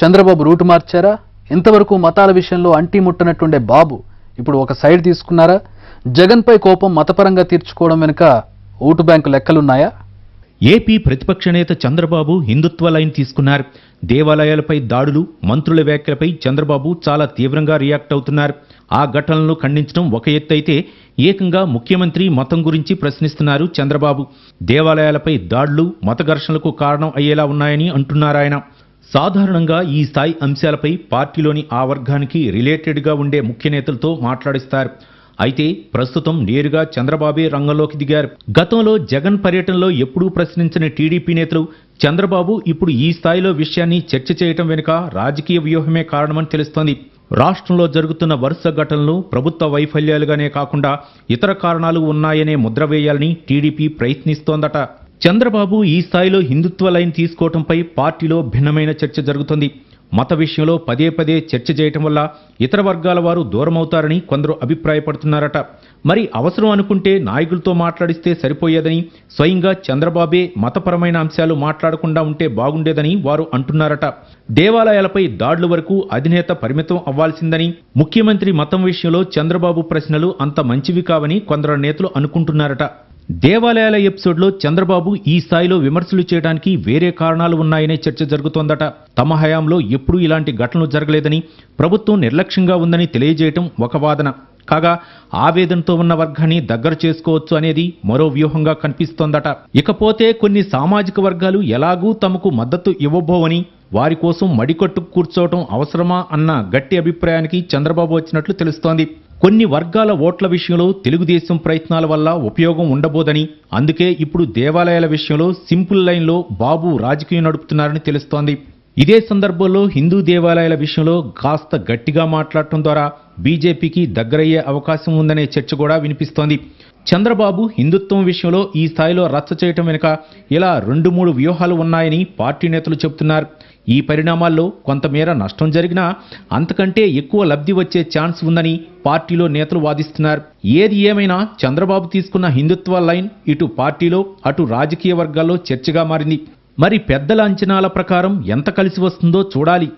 Chandrababu route మార్చారా ఇంతవరకు మతాల విషయంలో అంటి ముట్టనట్టుండే బాబు ఇప్పుడు ఒక సైడ్ తీసుకున్నారా జగన్పై కోపం మతపరంగా తీర్చుకోవడం వెనుక ఓటు బ్యాంకు లెక్కలున్నాయా ఏపీ ప్రతిపక్ష నేత చంద్రబాబు హిందుత్వ లైన్ తీసుకున్నారు దేవాలయాలపై దాడులు మంత్రుల వ్యాఖ్యలపై చంద్రబాబు చాలా తీవ్రంగా రియాక్ట్ అవుతున్నారు ఆ ఘటనలను ఖండించడం ఒక ఎత్తైతే ఏకంగా ముఖ్యమంత్రి మతం గురించి ప్రశ్నిస్తున్నారు చంద్రబాబు దేవాలయాలపై దాడులు మత ఘర్షణలకు కారణం అయ్యేలా ఉన్నాయని అంటున్నారాయన సాధారణంగా ఈ స్థాయి అంశాలపై పార్టీలోని ఆ వర్గానికి రిలేటెడ్గా ఉండే ముఖ్య నేతలతో మాట్లాడిస్తారు అయితే ప్రస్తుతం నేరుగా చంద్రబాబే రంగంలోకి దిగారు గతంలో జగన్ పర్యటనలో ఎప్పుడూ ప్రశ్నించని టీడీపీ నేతలు చంద్రబాబు ఇప్పుడు ఈ స్థాయిలో విషయాన్ని చర్చ చేయటం వెనుక రాజకీయ వ్యూహమే కారణమని తెలుస్తోంది రాష్ట్రంలో జరుగుతున్న వరుస ఘటనలు ప్రభుత్వ వైఫల్యాలుగానే కాకుండా ఇతర కారణాలు ఉన్నాయనే ముద్ర వేయాలని టీడీపీ ప్రయత్నిస్తోందట చంద్రబాబు ఈ స్థాయిలో హిందుత్వ లైన్ తీసుకోవటంపై పార్టీలో భిన్నమైన చర్చ జరుగుతుంది మత విషయంలో పదే పదే చర్చ చేయటం వల్ల ఇతర వర్గాల వారు దూరమవుతారని కొందరు అభిప్రాయపడుతున్నారట మరి అవసరం అనుకుంటే నాయకులతో మాట్లాడిస్తే సరిపోయేదని స్వయంగా చంద్రబాబే మతపరమైన అంశాలు మాట్లాడకుండా ఉంటే బాగుండేదని వారు అంటున్నారట దేవాలయాలపై దాడుల వరకు అధినేత పరిమితం అవ్వాల్సిందని ముఖ్యమంత్రి మతం విషయంలో చంద్రబాబు ప్రశ్నలు అంత మంచివి కావని కొందరు నేతలు అనుకుంటున్నారట దేవాలయాల ఎపిసోడ్లో చంద్రబాబు ఈ స్థాయిలో విమర్శలు చేయడానికి వేరే కారణాలు ఉన్నాయనే చర్చ జరుగుతోందట తమ హయాంలో ఎప్పుడూ ఇలాంటి ఘటనలు జరగలేదని ప్రభుత్వం నిర్లక్ష్యంగా ఉందని తెలియజేయటం ఒక వాదన కాగా ఆవేదనతో ఉన్న వర్గాన్ని దగ్గర చేసుకోవచ్చు అనేది మరో వ్యూహంగా కనిపిస్తోందట ఇకపోతే కొన్ని సామాజిక వర్గాలు ఎలాగూ తమకు మద్దతు ఇవ్వబోవని వారి కోసం మడికట్టు కూర్చోవటం అవసరమా అన్న గట్టి అభిప్రాయానికి చంద్రబాబు వచ్చినట్లు తెలుస్తోంది కొన్ని వర్గాల ఓట్ల విషయంలో తెలుగుదేశం ప్రయత్నాల వల్ల ఉపయోగం ఉండబోదని అందుకే ఇప్పుడు దేవాలయాల విషయంలో సింపుల్ లైన్లో బాబు రాజకీయం నడుపుతున్నారని తెలుస్తోంది ఇదే సందర్భంలో హిందూ దేవాలయాల విషయంలో కాస్త గట్టిగా మాట్లాడటం ద్వారా బీజేపీకి దగ్గరయ్యే అవకాశం ఉందనే చర్చ కూడా వినిపిస్తోంది చంద్రబాబు హిందుత్వం విషయంలో ఈ స్థాయిలో రచ్చ చేయటం వెనుక ఇలా రెండు మూడు వ్యూహాలు ఉన్నాయని పార్టీ నేతలు చెబుతున్నారు ఈ పరిణామాల్లో కొంతమేర నష్టం జరిగినా అంతకంటే ఎక్కువ లబ్ధి వచ్చే ఛాన్స్ ఉందని పార్టీలో నేతలు వాదిస్తున్నారు ఏది ఏమైనా చంద్రబాబు తీసుకున్న హిందుత్వ లైన్ ఇటు పార్టీలో అటు రాజకీయ వర్గాల్లో చర్చగా మారింది మరి పెద్దల అంచనాల ప్రకారం ఎంత కలిసి వస్తుందో చూడాలి